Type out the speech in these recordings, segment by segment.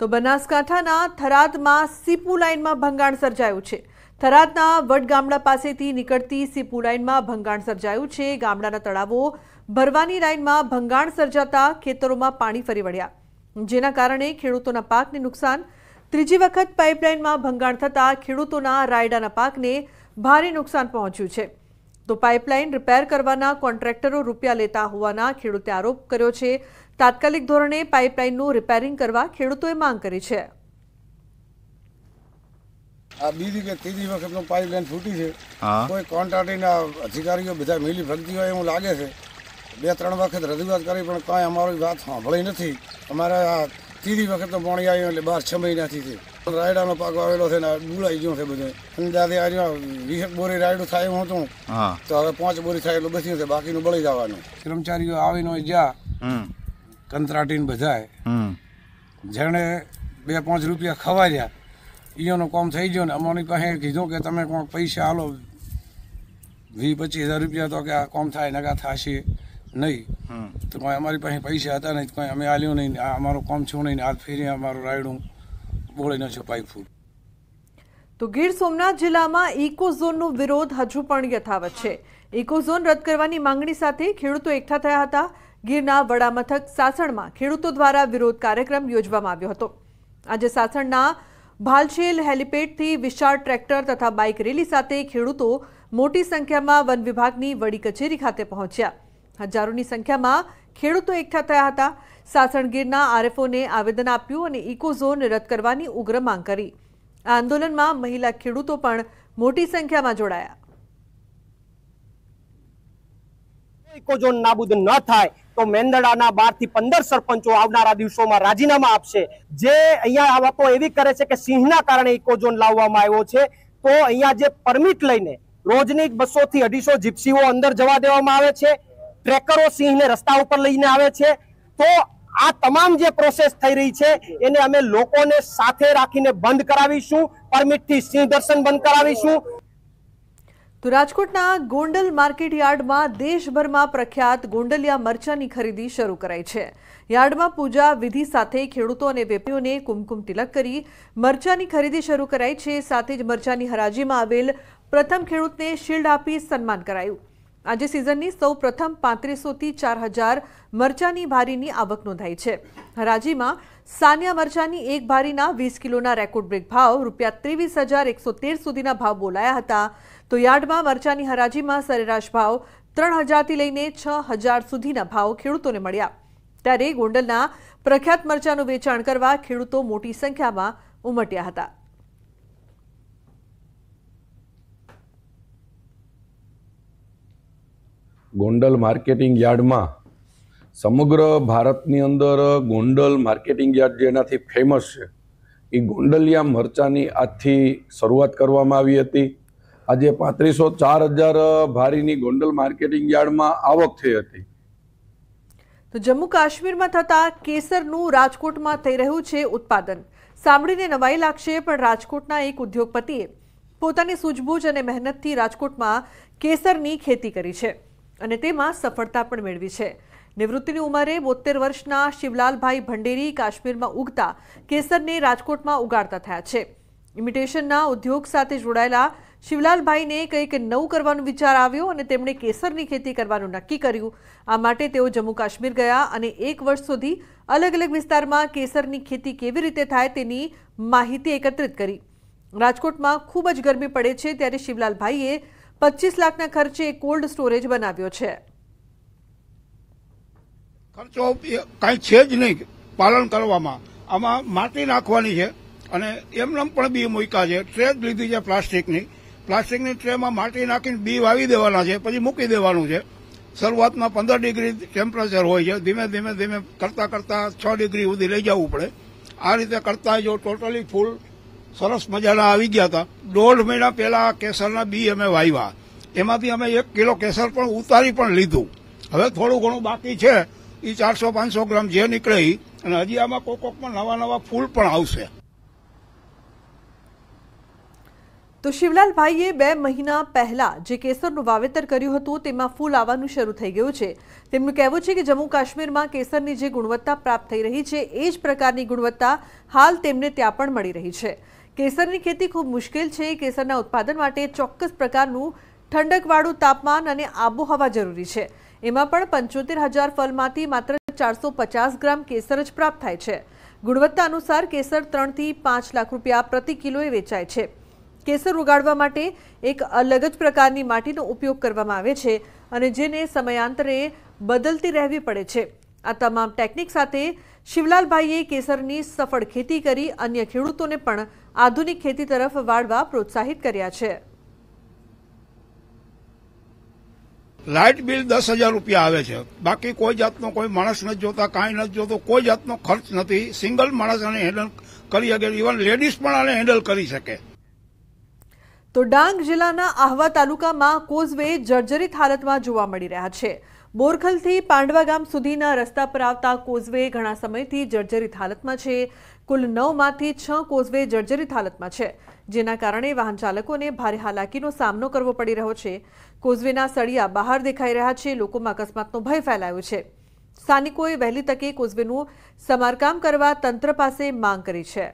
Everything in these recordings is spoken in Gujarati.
તો બનાસકાંઠાના થરાદમાં સીપુ લાઇનમાં ભંગાણ સર્જાયું છે થરાદના વડગામડા પાસેથી નીકળતી સીપુ લાઇનમાં ભંગાણ સર્જાયું છે ગામડાના તળાવો ભરવાની લાઇનમાં ભંગાણ સર્જાતા ખેતરોમાં પાણી ફરી વળ્યા જેના કારણે ખેડૂતોના પાકને નુકસાન ત્રીજી વખત પાઇપલાઇનમાં ભંગાણ થતાં ખેડૂતોના રાયડાના પાકને ભારે નુકસાન પહોંચ્યું છે તો પાઇપલાઇન રિપેર કરવાના કોન્ટ્રાક્ટરો રૂપિયા લેતા હોવાના ખેડૂતે આરોપ કર્યો છે તાત્કાલિક ધોરણે પાઇપલાઇનનું રિપેરિંગ કરવા ખેડૂતોએ માંગ કરી છે આ બીજી કે ત્રીજી વખતનું પાઇપલાઇન ફૂટી છે કોઈ કોન્ટ્રાક્ટના અધિકારીઓ બધા મિલી ભગતી હોય એવું લાગે છે બે ત્રણ વખત રજૂઆત કરી પણ કાંઈ અમારી વાત સાંભળી નથી અમારે આ ત્રીજી વખત પાણી આવ્યું એટલે બાર છ મહિનાથી છે રાયડાનો પાક આવેલો છે ને બુલાઈ ગયો છે બધો અંદાજે આ વીસ બોરી રાયડું થાય એવું હતું તો હવે પાંચ બોરી થાય એટલું બસ્યું છે બાકીનું બળી જવાનું કર્મચારીઓ આવીને જ્યાં કંત્રાટીને બધાએ જેણે બે પાંચ રૂપિયા ખવાર્યા એનું કામ થઈ ગયો ને અમારી પાસે કીધું કે તમે કોણ પૈસા હાલો વીસ પચીસ હજાર રૂપિયા તો કે આ કામ થાય નકા થશે નહીં તો કોઈ અમારી પાસે પૈસા હતા નહીં કોઈ અમે આલ્યું નહીં આ અમારું કામ છું નહીં હાથ ફેરી અમારું રાયડું બોળીને છપાઈ ફૂટ તો ગીર સોમનાથ જિલ્લામાં ઇકોઝોનનો વિરોધ હજુ પણ યથાવત છે ઇકોઝોન રદ કરવાની માંગણી સાથે ખેડૂતો એકઠા થયા હતા ગીરના વડામથક સાસણમાં ખેડૂતો દ્વારા વિરોધ કાર્યક્રમ યોજવામાં આવ્યો હતો આજે સાસણના ભાલશેલ હેલિપેડથી વિશાળ ટ્રેક્ટર તથા બાઇક રેલી સાથે ખેડૂતો મોટી સંખ્યામાં વન વિભાગની વડી કચેરી ખાતે પહોંચ્યા હજારોની સંખ્યામાં ખેડૂતો એકઠા થયા હતા સાસણ આરએફઓને આવેદન આપ્યું અને ઇકોઝોન રદ કરવાની ઉગ્ર માંગ કરી આ આંદોલનમાં મહિલા ખેડૂતો પણ મોટી સંખ્યામાં જોડાયા ઇકોઝોન નાબૂદ ન થાય તો મેંદડાના બાર થી પંદર સરપંચો આવનારા દિવસોમાં રાજીનામા આપશે જે અહીંયા વાતો એવી કરે છે કે સિંહના કારણે ઇકોઝોન લાવવામાં આવ્યો છે તો અહીંયા જે પરમિટ લઈને રોજની બસો થી અઢીસો જીપ્સીઓ અંદર જવા દેવામાં આવે છે ટ્રેકરો સિંહને રસ્તા ઉપર લઈને આવે છે તો આ તમામ જે પ્રોસેસ થઈ રહી છે એને અમે લોકોને સાથે રાખીને બંધ કરાવીશું પરમિટથી સિંહ દર્શન બંધ કરાવીશું તો રાજકોટના ગોંડલ માર્કેટ યાર્ડમાં દેશભરમાં પ્રખ્યાત ગોંડલિયા મરચાની ખરીદી શરૂ કરાઈ છે યાર્ડમાં પૂજા વિધિ સાથે ખેડૂતો અને વેપારીઓને કુમકુમ તિલક કરી મરચાની ખરીદી શરૂ કરાઈ છે સાથે જ મરચાની હરાજીમાં આવેલ પ્રથમ ખેડૂતને શિલ્ડ આપી સન્માન કરાયું આજે સિઝનની સૌ પ્રથમ પાંત્રીસોથી ચાર હજાર મરચાંની ભારીની આવક નોંધાઈ છે હરાજીમાં સાનિયા મરચાની એક ભારીના વીસ કિલોના રેકોર્ડ બ્રેક ભાવ રૂપિયા ત્રેવીસ હજાર એકસો તેર સુધીના ભાવ બોલાયા હતા તો યાર્ડમાં મરચાની હરાજીમાં સરેરાશ ભાવ ત્રણ હજારથી લઈને છ હજાર સુધીના ભાવ ખેડૂતોને મળ્યા ત્યારે ગોંડલના પ્રખ્યાત મરચાંનું વેચાણ કરવા ખેડૂતો મોટી સંખ્યામાં ઉમટ્યા હતા ગોંડલ માર્કેટિંગ યાર્ડમાં સમગ્ર ભારતની અંદર ગોંડલ માર્કેટિંગ યાર્ડ જેનાથી ફેમસ છે એ ગોંડલિયા મરચાની આજથી શરૂઆત કરવામાં આવી હતી આજે પાંત્રીસો ચાર હજાર ભારીની ગોંડલ માર્કેટિંગ યાર્ડમાં આવક થઈ હતી તો જમ્મુ કાશ્મીરમાં થતા કેસરનું રાજકોટમાં થઈ રહ્યું છે ઉત્પાદન સાંભળીને નવાઈ લાગશે પણ રાજકોટના એક ઉદ્યોગપતિએ પોતાની સૂઝબૂછ અને મહેનતથી રાજકોટમાં કેસરની ખેતી કરી છે અને તેમાં સફળતા પણ મેળવી છે નિવૃત્તિની ઉંમરે બોતેર વર્ષના શિવલાલભાઈ ભંડેરી કાશ્મીરમાં ઉગતા કેસરને રાજકોટમાં ઉગાડતા થયા છે ઇમિટેશનના ઉદ્યોગ સાથે જોડાયેલા શિવલાલભાઈને કંઈક નવું કરવાનો વિચાર આવ્યો અને તેમણે કેસરની ખેતી કરવાનું નક્કી કર્યું આ માટે તેઓ જમ્મુ કાશ્મીર ગયા અને એક વર્ષ સુધી અલગ અલગ વિસ્તારમાં કેસરની ખેતી કેવી રીતે થાય તેની માહિતી એકત્રિત કરી રાજકોટમાં ખૂબ જ ગરમી પડે છે ત્યારે શિવલાલભાઈએ પચીસ લાખના ખર્ચે કોલ્ડ સ્ટોરેજ બનાવ્યો છે ખર્ચો કાંઈ છે જ નહીં પાલન કરવામાં આમાં માટી નાખવાની છે અને એમનેમ પણ બી મૂક્યા છે ટ્રે લીધી છે પ્લાસ્ટિકની પ્લાસ્ટિકની ટ્રેમાં માટી નાખીને બી વાવી દેવાના છે પછી મૂકી દેવાનું છે શરૂઆતમાં પંદર ડિગ્રી ટેમ્પરેચર હોય છે ધીમે ધીમે ધીમે કરતાં કરતાં છ ડિગ્રી સુધી લઈ જવું પડે આ રીતે કરતાં જો ટોટલી ફૂલ સરસ મજાના આવી ગયા હતા દોઢ મહિના પહેલા કેસરના બી અમે વાવ્યા એમાંથી અમે એક કિલો કેસર પણ ઉતારી પણ લીધું હવે થોડું ઘણું બાકી છે એ ચારસો પાંચસો ગ્રામ જે નીકળે અને હજી આમાં કોક કોકમાં નવા નવા ફૂલ પણ આવશે તો શિવલાલભાઈએ બે મહિના પહેલા જે કેસરનું વાવેતર કર્યું હતું તેમાં ફૂલ આવવાનું શરૂ થઈ ગયું છે તેમનું કહેવું છે કે જમ્મુ કાશ્મીરમાં કેસરની જે ગુણવત્તા પ્રાપ્ત થઈ રહી છે એ જ પ્રકારની ગુણવત્તા હાલ તેમને ત્યાં પણ મળી રહી છે કેસરની ખેતી ખૂબ મુશ્કેલ છે કેસરના ઉત્પાદન માટે ચોક્કસ પ્રકારનું ઠંડકવાળું તાપમાન અને આબો હવા જરૂરી છે એમાં પણ 75000 ફળમાંથી માત્ર 450 ગ્રામ કેસર જ પ્રાપ્ત થાય છે ગુણવત્તા અનુસાર કેસર 3 થી 5 લાખ રૂપિયા પ્રતિ કિલોએ વેચાય છે કેસર ઉગાડવા માટે એક અલગ જ પ્રકારની માટીનો ઉપયોગ કરવામાં આવે છે અને જે ને સમય અંતરે બદલતી રહેવી પડે છે આ તમામ ટેકનિક સાથે શિવલાલભાઈએ કેસરની સફળ ખેતી કરી અન્ય ખેડૂતોને પણ આધુનિક ખેતી તરફ વાળવા પ્રોત્સાહિત કર્યા છે લાઇટ બિલ દસ હજાર રૂપિયા આવે છે બાકી કોઈ જાતનો કોઈ માણસ નથી જોતા કાંઈ નથી જોતો કોઈ જાતનો ખર્ચ નથી સિંગલ માણસ આને હેન્ડલ કરી શકે ઇવન લેડીઝ પણ આને હેન્ડલ કરી શકે તો ડાંગ જિલ્લાના આહવા તાલુકામાં કોઝવે જર્જરિત હાલતમાં જોવા મળી રહ્યા છે બોરખલથી પાંડવા ગામ સુધીના રસ્તા પર આવતા કોઝવે ઘણા સમયથી જર્જરિત હાલતમાં છે કુલ નવમાંથી છ કોઝવે જર્જરિત હાલતમાં છે જેના કારણે વાહન ચાલકોને ભારે હાલાકીનો સામનો કરવો પડી રહ્યો છે કોઝવેના સળિયા બહાર દેખાઈ રહ્યા છે લોકોમાં અકસ્માતનો ભય ફેલાયો છે સ્થાનિકોએ વહેલી તકે કોઝવેનું સમારકામ કરવા તંત્ર પાસે માંગ કરી છે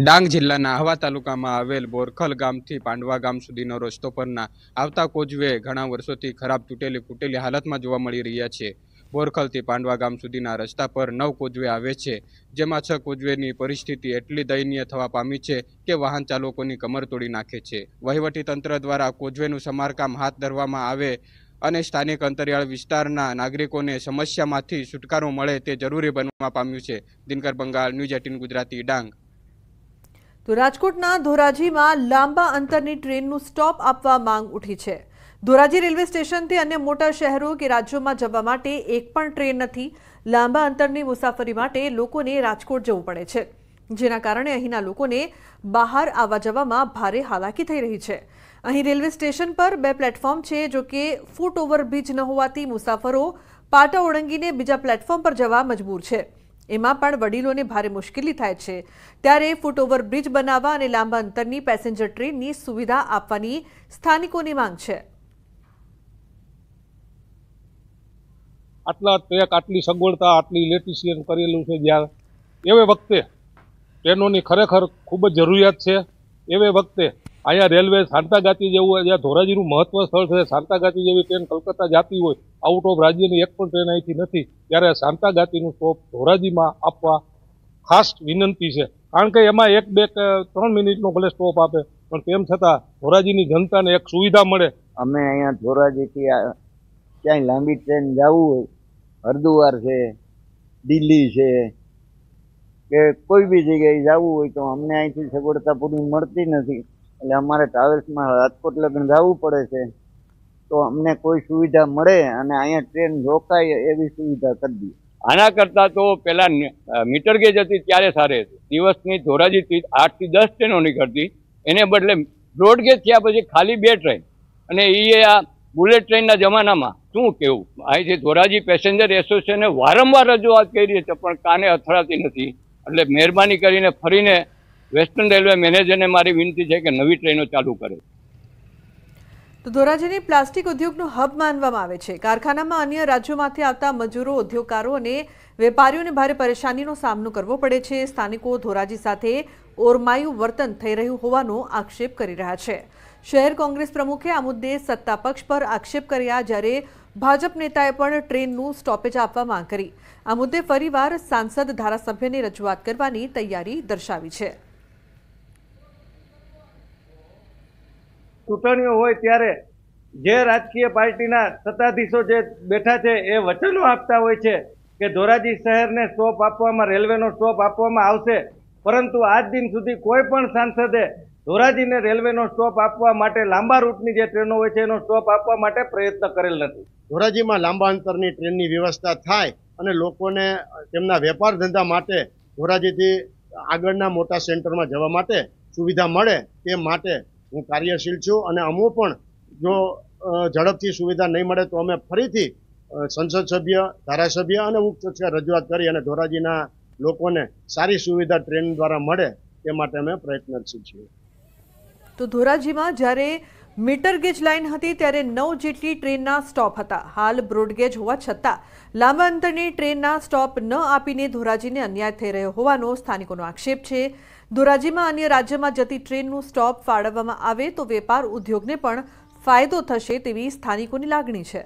ડાંગ જિલ્લાના આહવા તાલુકામાં આવેલ બોરખલ ગામથી પાંડવા ગામ સુધીનો રસ્તો પરના આવતા કોજવે ઘણા વર્ષોથી ખરાબ તૂટેલી ફૂટેલી હાલતમાં જોવા મળી રહ્યા છે બોરખલથી પાંડવા ગામ સુધીના રસ્તા પર નવ કોજવે આવે છે જેમાં છ કોજવેની પરિસ્થિતિ એટલી દયનીય થવા પામી છે કે વાહન ચાલકોની કમર તોડી નાખે છે વહીવટી તંત્ર દ્વારા કોજવેનું સમારકામ હાથ ધરવામાં આવે અને સ્થાનિક અંતરિયાળ વિસ્તારના નાગરિકોને સમસ્યામાંથી છુટકારો મળે તે જરૂરી બનવા પામ્યું છે દિનકર બંગાળ ન્યૂઝ એટીન ગુજરાતી ડાંગ તો રાજકોટના ધોરાજીમાં લાંબા અંતરની ટ્રેનનો સ્ટોપ આપવા માંગ ઉઠી છે ધોરાજી રેલવે સ્ટેશનથી અન્ય મોટા શહેરો કે રાજ્યોમાં જવા માટે એક પણ ટ્રેન નથી લાંબા અંતરની મુસાફરી માટે લોકોને રાજકોટ જવું પડે છે જેના કારણે અહીંના લોકોને બહાર આવવા જવામાં ભારે હાલાકી થઈ રહી છે અહીં રેલવે સ્ટેશન પર બે પ્લેટફોર્મ છે જો કે ફૂટ ઓવર બ્રિજ ન હોવાતી મુસાફરો પાટા ઓળંગીને બીજા પ્લેટફોર્મ પર જવા મજબૂર છે એમાં પણ વડીલોને ભારે મુશ્કેલી થાય છે ત્યારે ફૂટ બ્રિજ બનાવવા અને લાંબા અંતરની પેસેન્જર ટ્રેનની સુવિધા આપવાની સ્થાનિકોની માંગ છે આટલા ટ્રેક આટલી સગવડતા આટલી ઇલેક્ટ્રિશિયન કરેલું છે જ્યાં એવે વખતે ટ્રેનોની ખરેખર ખૂબ જ જરૂરિયાત છે એવે વખતે અહીંયા રેલવે સાંતાગાતી જેવું જ્યાં ધોરાજીનું મહત્વ સ્થળ છે સાંતાગાતી જેવી ટ્રેન કલકત્તા જતી હોય આઉટ ઓફ રાજ્યની એક પણ ટ્રેન અહીંથી નથી ત્યારે સાંતાગાતીનું સ્ટોપ ધોરાજીમાં આપવા ખાસ વિનંતી છે કારણ કે એમાં એક બે કે ત્રણ મિનિટનો ભલે સ્ટોપ આપે પણ તેમ છતાં ધોરાજીની જનતાને એક સુવિધા મળે અમે અહીંયા ધોરાજીથી ક્યાંય લાંબી ટ્રેન જવું હોય હરિદ્વાર છે દિલ્હી છે કે કોઈ બી જગ્યાએ જવું હોય તો અમને અહીંથી સગવડતા પૂરી મળતી નથી એટલે અમારે ટ્રાવેલ્સમાં રાજકોટ લગ્ન જવું પડે છે તો અમને કોઈ સુવિધા મળે અને અહીંયા ટ્રેન રોકાય એવી સુવિધા કરી દઈએ આના કરતાં તો પહેલાં મીટર ગેજ હતી ત્યારે સારી હતી દિવસની ધોરાજી આઠથી દસ ટ્રેનો નીકળતી એને બદલે બ્રોડ ગેજ થયા પછી ખાલી બે ટ્રેન અને એ આ બુલેટ ટ્રેનના જમાનામાં શું કેવું અહીંથી ધોરાજી પેસેન્જર એસોસિએશને વારંવાર રજૂઆત કરી છે પણ કાને અથડાતી નથી એટલે મહેરબાની કરીને ફરીને वेस्टर्न रेलवे मैनेजर ने हमारी विनती है कि नवी ट्रेनो चालू करे तो धौराजीनी प्लास्टिक उद्योग નું હબ માનવામાં આવે છે કારખાનામાં અન્ય રાજ્યોમાંથી આવતા મજૂરો ઉદ્યોગકારો અને વેપારીઓને ભારે પરેશાનીનો સામનો કરવો પડે છે સ્થાનિકો ધોરાજી સાથે ઓરમાયુ વર્તન થઈ રહ્યું હોવાનો આકષેપ કરી રહ્યા છે શહેર કોંગ્રેસ પ્રમુખે આ મુદ્દે સત્તા પક્ષ પર આકષપ કર્યા જ્યારે ભાજપ નેતાએ પણ ટ્રેનનો સ્ટોપેજ આપવા માંગી આ મુદ્દે ફરીવાર સંસદ ધારાસભ્યને રજૂઆત કરવાની તૈયારી દર્શાવી છે ચૂંટણીઓ હોય ત્યારે જે રાજકીય પાર્ટીના સત્તાધીશો જે બેઠા છે એ વચનો આપતા હોય છે કે ધોરાજી શહેરને સ્ટોપ આપવામાં રેલવેનો સ્ટોપ આપવામાં આવશે પરંતુ આજ દિન સુધી કોઈ પણ સાંસદે ધોરાજીને રેલવેનો સ્ટોપ આપવા માટે લાંબા રૂટની જે ટ્રેનો હોય છે એનો સ્ટોપ આપવા માટે પ્રયત્ન કરેલ નથી ધોરાજીમાં લાંબા અંતરની ટ્રેનની વ્યવસ્થા થાય અને લોકોને તેમના વેપાર ધંધા માટે ધોરાજીથી આગળના મોટા સેન્ટરમાં જવા માટે સુવિધા મળે તે માટે હું કાર્યશીલ છું અને અમો પણ જો ઝડપથી સુવિધા નહીં મળે તો અમે ફરીથી સંસદ સભ્ય ધારાસભ્ય અને ઉપસભ્ય રજૂઆત કરી અને ધોરાજીના લોકોને સારી સુવિધા ટ્રેન દ્વારા મળે તે માટે અમે પ્રયત્નશીલ છીએ તો ધોરાજીમાં જ્યારે મીટર ગેજ લાઇન હતી ત્યારે નવ જેટલી ટ્રેનના સ્ટોપ હતા હાલ બ્રોડગેજ હોવા છતાં લાંબા અંતરની ટ્રેનના સ્ટોપ ન આપીને ધોરાજીને અન્યાય થઈ રહ્યો હોવાનો સ્થાનિકોનો આક્ષેપ છે ધોરાજીમાં અન્ય રાજ્યમાં જતી ટ્રેનનું સ્ટોપ ફાળવવામાં આવે તો વેપાર ઉદ્યોગને પણ ફાયદો થશે તેવી સ્થાનિકોની લાગણી છે